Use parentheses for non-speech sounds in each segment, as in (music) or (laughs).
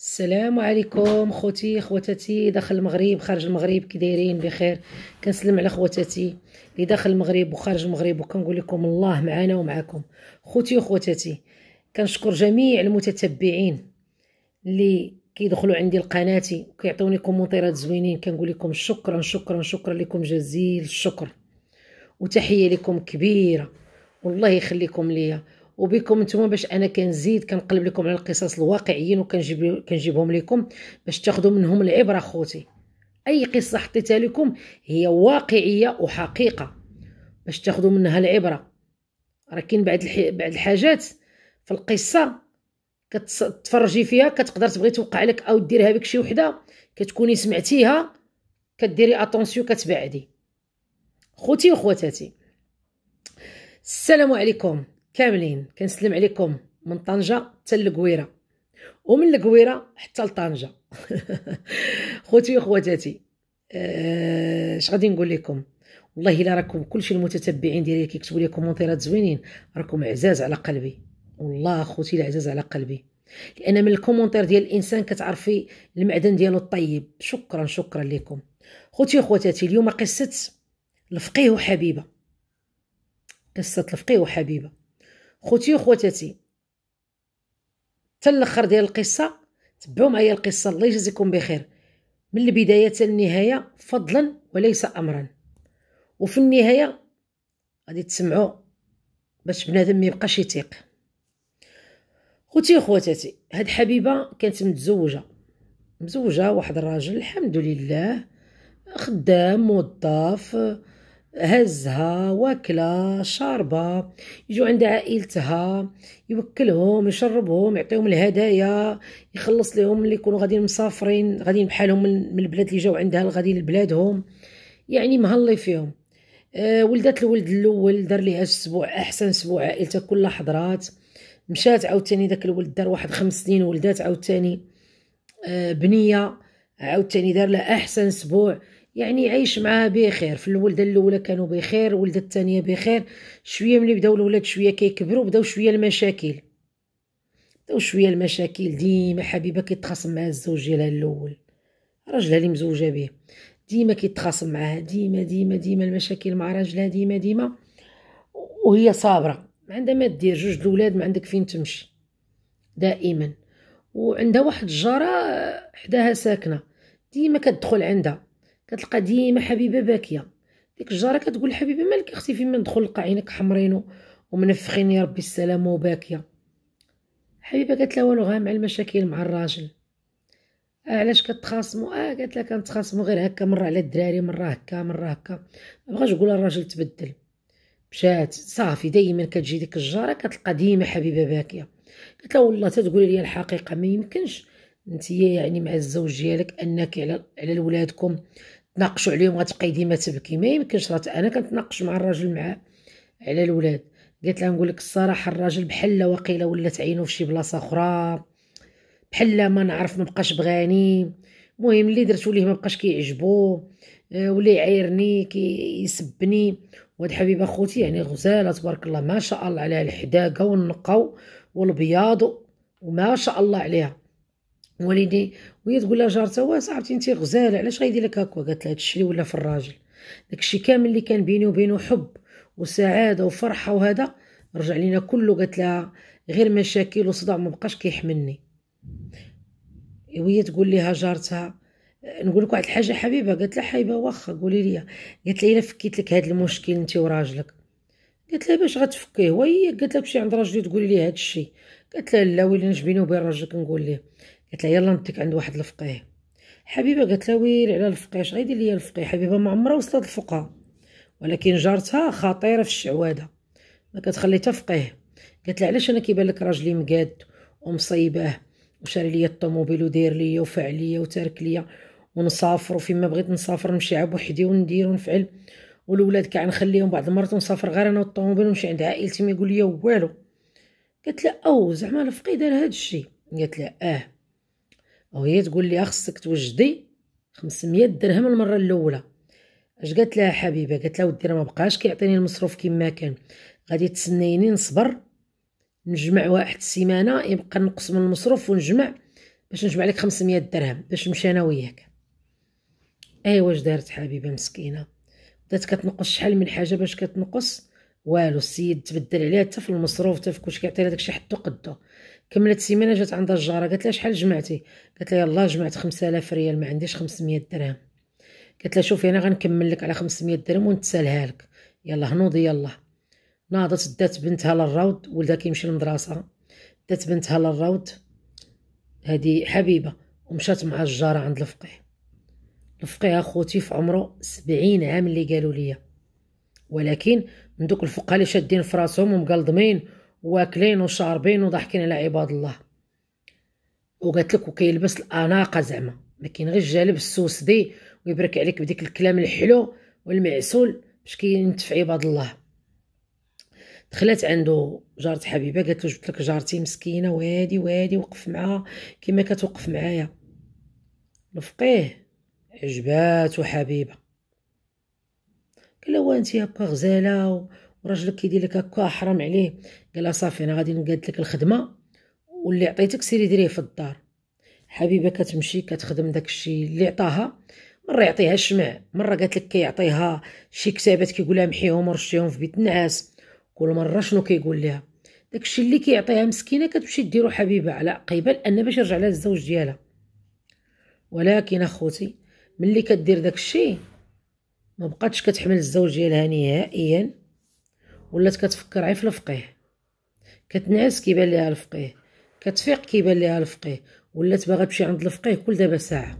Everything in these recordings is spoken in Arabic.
السلام عليكم خوتي خواتاتي داخل المغرب خارج المغرب كي دايرين بخير كنسلم على خواتاتي اللي داخل المغرب وخارج المغرب وكنقول لكم الله معنا ومعكم خوتي وخواتاتي كنشكر جميع المتتبعين اللي كيدخلوا عندي لقناتي وكيعطوني كومونتيرات زوينين كنقول لكم شكرا شكرا شكرا لكم جزيل الشكر وتحيه لكم كبيره والله يخليكم ليا وبكم نتوما باش انا كنزيد كنقلب لكم على القصص الواقعيين وكنجيب كنجيبهم لكم باش تاخذوا منهم العبره خوتي اي قصه حطيتها لكم هي واقعيه وحقيقه باش تاخذوا منها العبره راه كاين بعض بعض الحاجات في القصه كتفرجي فيها كتقدر تبغي توقع لك او ديرها بك شي وحده كتكوني سمعتيها كديري اتونسيو كتبعدي خوتي وخواتاتي السلام عليكم كاملين كنسلم عليكم من طنجه حتى للقويره ومن القويره حتى لطنجه (laughs) خوتي وخواتاتي آه، اش أه غادي نقول لكم والله الا راكم كلشي المتتبعين ديالي كيكتبوا لي كومونتيرات زوينين راكم عزاز على قلبي والله خوتي العزاز عزاز على قلبي لان من الكومونتير ديال الانسان كتعرفي المعدن ديالو الطيب شكرا شكرا لكم خوتي وخواتاتي اليوم قصه الفقيه وحبيبه قصه الفقيه وحبيبه خوتي وخواتاتي حتى الاخر ديال القصه تبعوا معايا القصه الله يجازيكم بخير من البدايه حتى النهايه فضلا وليس امرا وفي النهايه غادي تسمعوا باش بنادم ما يبقاش يتيق خوتي وخواتاتي هاد حبيبه كانت متزوجه مزوجه واحد الراجل الحمد لله خدام موظف هزها واكله شاربه يجوا عند عائلتها يوكلهم يشربهم يعطيهم الهدايا يخلص لهم اللي يكونوا غاديين مسافرين غاديين بحالهم من البلاد اللي جاو عندها غاديين لبلادهم يعني مهلي فيهم أه ولدات الولد الاول دار ليها اسبوع احسن اسبوع عائلته كلها حضرات مشات عاوتاني داك الولد دار واحد خمس سنين ولدات عاوتاني أه بنيه عاوتاني دار لها احسن اسبوع يعني عايش معاها بخير في الولده الاولى كانوا بخير الولده الثانيه بخير شويه ملي بداو الولاد شويه كيكبروا بداو شويه المشاكل بداو شويه المشاكل ديما حبيبه كيتخاصم مع الزوج ديالها الاول راجلها اللي مزوجه به ديما كيتخاصم معاها ديما ديما ديما المشاكل مع راجلها ديما ديما وهي صابره ما عندها ما دير جوج الاولاد ما عندك فين تمشي دائما وعندها واحد الجاره حداها ساكنه ديما كتدخل عندها كتلقى ديما حبيبه باكيه ديك الجاره كتقول حبيبه مالك اختي فيما ندخل نلقى عينك حمرين ومنفخين يا ربي السلامه وباكيه حبيبه قالت لها والو مع المشاكل مع الراجل آه، علاش كتخاصمو اه قالت لها كنتخاصمو غير هكا مره على الدراري مره هكا مره هكا ما بغاش نقول الراجل تبدل مشات صافي دائما كتجي ديك الجاره كتلقى ديما حبيبه باكيه قالت لها والله تتقولي لي الحقيقه ما يمكنش انت يعني مع الزوج ديالك انك على على ولادكم تناقشوا عليهم غتبقاي ديما تبكي ما يمكنش رات انا كنتناقش مع الراجل مع على الولاد قالت لها نقول لك الصراحه الراجل بحال وقيله ولات عينو في شي بلاصه اخرى بحال ما نعرف ما بقاش بغاني المهم اللي درتو ليه ما بقاش كيعجبو آه، ولا يعايرني كيسبني وهاد حبيبه خوتي يعني غزاله تبارك الله ما شاء الله عليها الحداقه والنقاو والبياض وما شاء الله عليها والدي وهي تقول لها جارتها واه صاحبتي انت غزاله علاش غيدير لك هكا قالت لها هادشي ولا في الراجل داكشي كامل اللي كان بيني وبينه حب وسعاده وفرحه وهذا رجع لينا كله قالت لها غير مشاكل وصداع ما بقاش كيحملني وهي تقول لها جارتها نقول لك واحد الحاجه حبيبه قالت لها حبيبه واخا قولي لي قالت لها الا فكيت لك هذا المشكل انت وراجلك قالت لها باش غتفكيه وهي قالت لك تمشي عند راجلي تقولي ليه هذا الشيء قالت لها لا ويلي جبيني وبين الراجل كنقول ليه قالت لها يلا نديك عند واحد الفقيه حبيبه قالت لها ويلي على الفقيه اش غيدير ليا الفقيه حبيبه ما عمرها وصلت الفقهاء ولكن جارتها خطيره في الشعواده ما كتخلي حتى فقيه قالت لها علاش انا كيبان لك راجلي مقاد ومصيباه وشاري ليا الطوموبيل وداير ليا وفعل ليا وتارك ليا ونسافر وفيما بغيت نسافر نمشي عا بوحدي وندير ونفعل والولاد كاع نخليهم بعض المرات ونسافر غير انا والطوموبيل ونمشي عند عائلتي ما يقول لي والو قالت لها او زعما رفقي دار هذا الشيء قالت لها اه وهي تقول لي خصك توجدي 500 درهم المره الاولى اش قالت لها حبيبه قالت لها ودي راه ما بقاش كيعطيني المصروف كما كان غادي تسنيني نصبر نجمع واحد السيمانه يبقى نقص من المصروف ونجمع باش نجمع لك 500 درهم باش نمشي انا وياك ايوا واش دارت حبيبه مسكينه بدات كتنقص شحال من حاجه باش كتنقص والو السيد تبدل عليها حتى في المصروف حتى في كلشي كيعطي لها داكشي حدو قدو كملت سيمانه جات عندها الجاره قالت لها شحال جمعتي قالت لها يلاه جمعت 5000 ريال ما عنديش 500 درهم قالت لها شوفي انا غنكمل لك على 500 درهم ونتسالها لك يلا هنوضي يلا ناضت دات بنتها للروض ولدها كيمشي للمدرسه دات بنتها للروض هذه حبيبه ومشات مع الجاره عند الفقيه الفقيه اخوتي في عمره سبعين عام اللي قالوا لي ولكن من دوك الفقهاء اللي شادين في راسهم ومقلضمين واكلين وشاربين وضحكين على عباد الله وقالت لك وكيلبس الاناقه زعما ما كاين غير الجالب السوسدي ويبرك عليك بديك الكلام الحلو والمعسول باش كينتفع عباد الله دخلت عنده جارت حبيبه قالت له جبت لك جارتي مسكينه وادي وادي وقف معاها كما كتوقف معايا الفقيه عجباتو حبيبه قال لها وانت هكا غزاله وراجلك كيدير لك هكا حرام عليه قال لها صافي انا غادي نقاد لك الخدمه واللي عطيتك سيري ديريه في الدار حبيبه كتمشي كتخدم داك الشيء اللي عطاها مره يعطيها الشمع مره قالت لك كيعطيها شي كتابات كيقولها محيهم ورشيهم في بيت النعاس كل مره شنو كيقول لها داكشي اللي كيعطيها مسكينه كتمشي ديرو حبيبه على قبل ان باش يرجع لها الزوج ديالها ولكن اخوتي ملي كدير داكشي ما بقاتش كتحمل الزوج ديالها نهائيا ولات كتفكر غير في الفقيه كتنعس كيبان ليها الفقيه كتفيق كيبان ليها الفقيه ولات باغا تمشي عند الفقيه كل دابا ساعه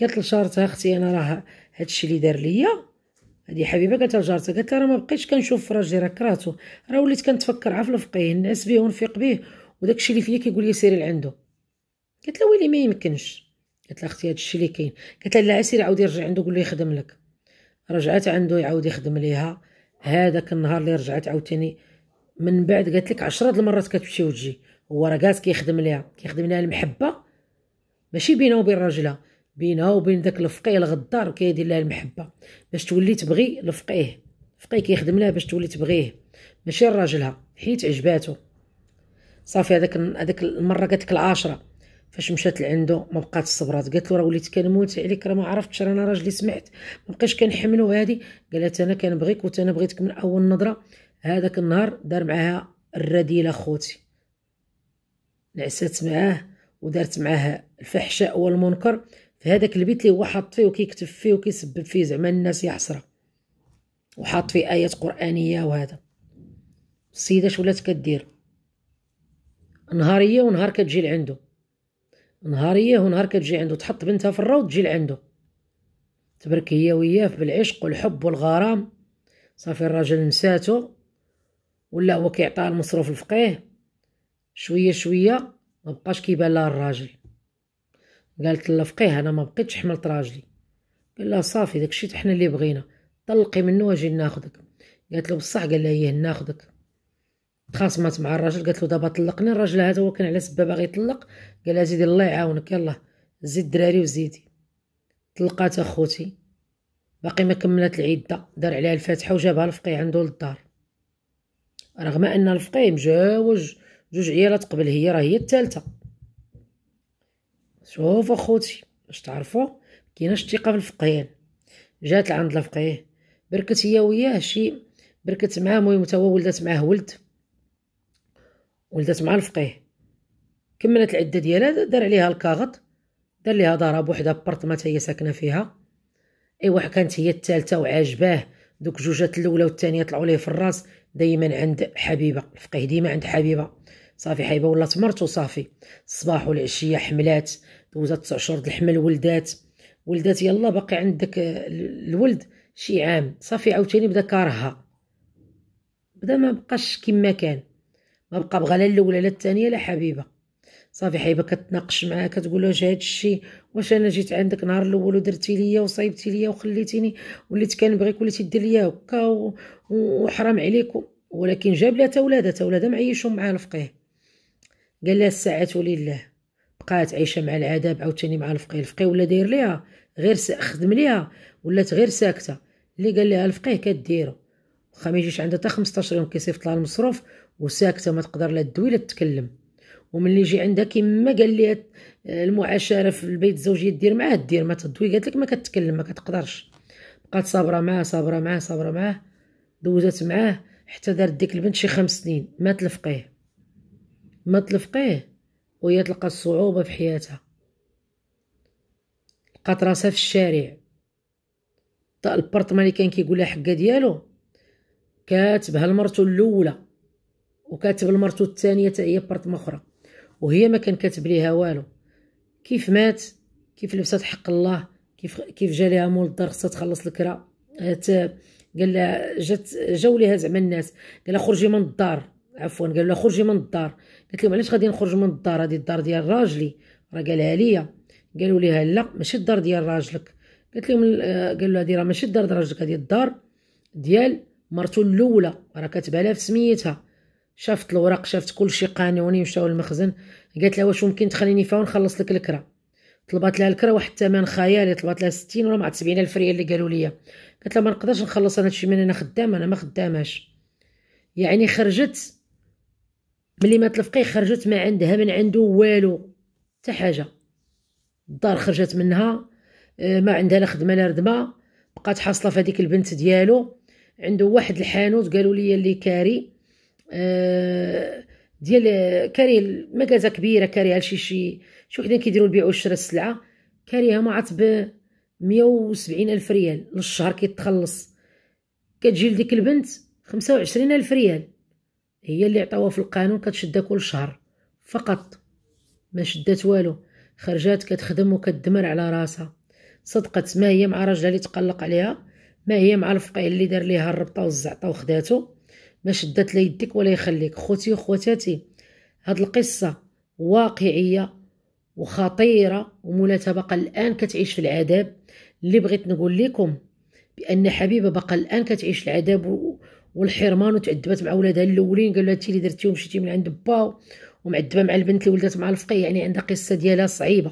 قالت لجارتها اختي انا راه هادشي اللي دار ليا هادي حبيبه قالت لجارتها قالت لها راه ما بقيتش كنشوف فراجي راجلي راه كرهته راه وليت كنتفكر عا في الفقيه نعس بيه ونفيق بيه وداكشي اللي فيا كيقول لي سيري لعندو قالت لها ويلي ما يمكنش قالت لها اختي هادشي اللي كاين قالت لها لا سيري عاودي رجعي عنده قول له يخدم لك رجعت عنده يعاود يخدم ليها هذاك النهار اللي رجعت عاوتاني من بعد قالت لك 10 المرات كتمشي وتجي هو راه جالس كيخدم ليها كيخدم ليها المحبه ماشي بينها وبين راجلها بينها وبين داك الفقيه الغدار كيدير لها المحبه باش تولي تبغي الفقيه الفقيه كيخدم لها باش تولي تبغيه ماشي لراجلها حيت عجباتو صافي هذاك هذاك المره قالت لك العاشره فاش مشات لعندو ما بقات صبرات قالت له راه وليت كنموت عليك راه ما عرفتش رانا راجلي سمعت ما بقيتش كنحملو هادي قالت انا كنبغيك وتا انا بغيتك من اول نظره هذاك النهار دار معاها الرديله خوتي نعست معاه ودارت معاه الفحشاء والمنكر في هذاك البيت اللي هو حاط فيه وكيكتب فيه وكيسبب فيه زعما الناس يا حسره وحاط فيه ايات قرانيه وهذا السيده اش ولات كدير نهار هي ونهار كتجي لعندو نهاريه إيه، ونهار كتجي عنده تحط بنتها في الروض تجي لعنده تبرك هي وياه بالعشق والحب والغرام صافي الراجل نساتو ولا هو كيعطيها المصروف الفقيه شويه شويه ما بقاش كيبان لها الراجل قالت له فقيه انا ما بقيتش حملت راجلي قال لها صافي داكشي حنا اللي بغينا طلقي منه واجي ناخدك قالت له بصح قال لها ايه ناخدك تخاصمات مع الراجل قالت له دابا طلقني الراجل هذا هو كان على سبه باغي يطلق قال لها زيدي الله يعاونك يلاه زيد الدراري وزيدي طلقات اخوتي باقي ما كملت العده دار عليها الفاتحه وجابها الفقيه عنده للدار رغم ان الفقيه مجاوج جوج عيالات قبل هي راه هي الثالثه شوف اخوتي باش تعرفوا كاينه الثقه في الفقيان جات لعند الفقيه بركت هي وياه شي بركت معاه المهم تا هو ولدات معاه ولد ولدت مع الفقيه كملت العده ديالها دار عليها الكاغط دار ليها دارها بوحدها بارطمات هي ساكنه فيها ايوا كانت هي الثالثه وعاجباه دوك جوجات الاولى والثانيه طلعوا ليه في الراس دائما عند حبيبه الفقيه ديما عند حبيبه صافي حبيبه ولات مرتو صافي الصباح والعشيه حملات دوزات تسع شهور الحمل ولدات ولدات يلا باقي عندك الولد شي عام صافي عاوتاني بدا كارهها بدا ما بقاش كما كان ما بقى بغى لا الاولى لا الثانيه لا حبيبه صافي حبيبه كتناقش معاه كتقول له هذا الشيء واش انا جيت عندك نهار الاول ودرتي ليا وصايبتي ليا وخليتيني وليت كنبغيك وليتي دير ليا هكا وحرام عليك ولكن جاب لها تا ولادها معيشهم معاه الفقيه قال لها الساعه لله بقات عايشه مع العذاب عاوتاني مع الفقيه الفقيه ولا داير ليها غير خدم ليها ولات غير ساكته اللي قال لها الفقيه كديرو واخا ما يجيش عندها حتى 15 يوم كيصيفط لها المصروف وساكته ما تقدر لا تدوي لا تتكلم وملي يجي عندها كيما قال لي المعاشره في البيت الزوجيه دير معاه دير ما تدوي قالت لك ما كتكلم ما كتقدرش بقات صابره معاه صابره معاه صابره معاه دوزات معاه حتى دارت ديك البنت شي خمس سنين ما تلفقيه ما تلفقيه وهي تلقى الصعوبه في حياتها لقات راسها في الشارع البرطمان اللي كان كيقول لها حقه ديالو كاتبها لمرته الاولى وكاتب لمرتو الثانيه تاع هي بارت اخرى وهي ما كان كاتب ليها والو كيف مات كيف لبسات حق الله كيف كيف جا ليها مول الدار خصها تخلص الكرا قال لها جات جاو ليها زعما الناس قال لها خرجي من الدار عفوا قال لها خرجي من الدار قالت لهم علاش غادي نخرج من الدار هذه الدار ديال راجلي راه قالها ليا قالوا ليها لا ماشي الدار ديال راجلك قالت لهم آه، قالوا لها هذه راه ماشي الدار ديال راجلك هذه الدار ديال مرتو الاولى راه كاتبه لها في سميتها شافت الوراق شافت كلشي قانوني مشاو للمخزن قالت لها واش ممكن تخليني فيها ونخلص لك الكره طلبات لها الكره واحد الثمن خيالي طلبات لها 60 ولا مع 70 الف ريال اللي قالوا لي قالت لها ما نقدرش نخلص انا هادشي من انا خدامه انا ما خداماش يعني خرجت ملي ما تلفقي خرجت ما عندها من عنده والو حتى حاجه الدار خرجت منها آه، ما عندها لا خدمه لا ردمه بقات حاصله في هذيك البنت ديالو عنده واحد الحانوت قالوا لي اللي كاري آه، ديال كاري مكازا كبيره كاريها لشي شي شي وحدين كيديروا البيع والشراء السلعه كاريها ما عاد ب 170 الف ريال للشهر كيتخلص كتجي لديك البنت وعشرين الف ريال هي اللي عطاوها في القانون كتشدها كل شهر فقط ما شدات والو خرجات كتخدم وكتدمر على راسها صدقت ما هي مع راجلها اللي تقلق عليها ما هي مع الفقيه اللي دار ليها الربطه والزعطه وخداتو ما شدات لا يديك ولا يخليك خوتي وخواتاتي هاد القصه واقعيه وخطيره ومولاتها باقا الان كتعيش في العذاب اللي بغيت نقول لكم بان حبيبه بقى الان كتعيش العذاب والحرمان وتعذبت مع ولادها الاولين قالوا لها اللي درتيهم ومشيتي من عند با ومعذبه مع البنت اللي ولدت مع الفقيه يعني عندها قصه ديالها صعيبه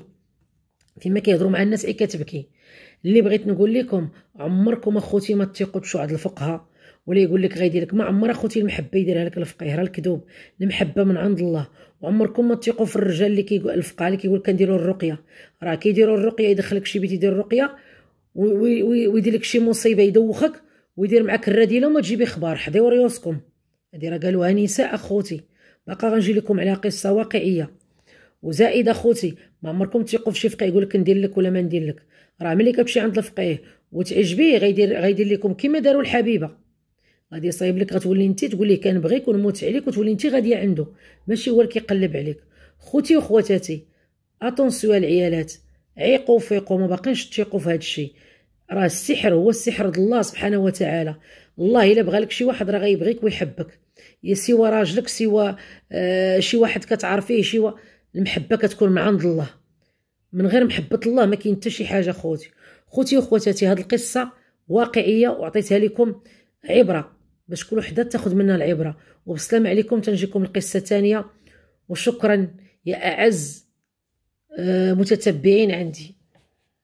فيما كيهضروا مع الناس عي كتبكي اللي بغيت نقول لكم عمركم اخوتي ما تثقوا بشعب الفقهاء ولا يقول لك غيدير لك ما عمر اخوتي المحبه يديرها لك الفقيه راه الكذوب المحبه من عند الله وعمركم ما تثقوا في الرجال اللي كيقول الفقاه اللي كيقول كنديروا الرقيه راه كيديروا الرقيه يدخلك شي بيت يدير الرقيه ويدير لك شي مصيبه يدوخك ويدير معك الرديله وما تجيبي خبار حضيو ريوسكم هذه راه قالوها نساء اخوتي باقا غنجي لكم على قصه واقعيه وزائد اخوتي ما عمركم تثقوا في شي فقيه يقول لك ندير لك ولا ما ندير لك راه ملي كتمشي عند الفقيه وتعجبيه غيدير غيدير لكم كما داروا الحبيبه غادي يصايب لك غتولي انت تقول ليه كنبغيك ونموت عليك وتولي انت غاديه عنده ماشي هو اللي كيقلب عليك خوتي وخواتاتي اتونسيو العيالات عيقوا فيقوا ما باقينش تيقوا في هذا الشيء راه السحر هو السحر ديال الله سبحانه وتعالى الله الا بغى لك شي واحد راه غيبغيك ويحبك يا سوا راجلك سوا آه شي واحد كتعرفيه شي المحبه كتكون من عند الله من غير محبه الله ما كاين حتى شي حاجه خوتي خوتي وخواتاتي هاد القصه واقعيه وعطيتها لكم عبره باش كل وحده تاخذ منها العبره وبسلام عليكم تنجيكم القصه الثانيه وشكرا يا اعز آه، متتبعين عندي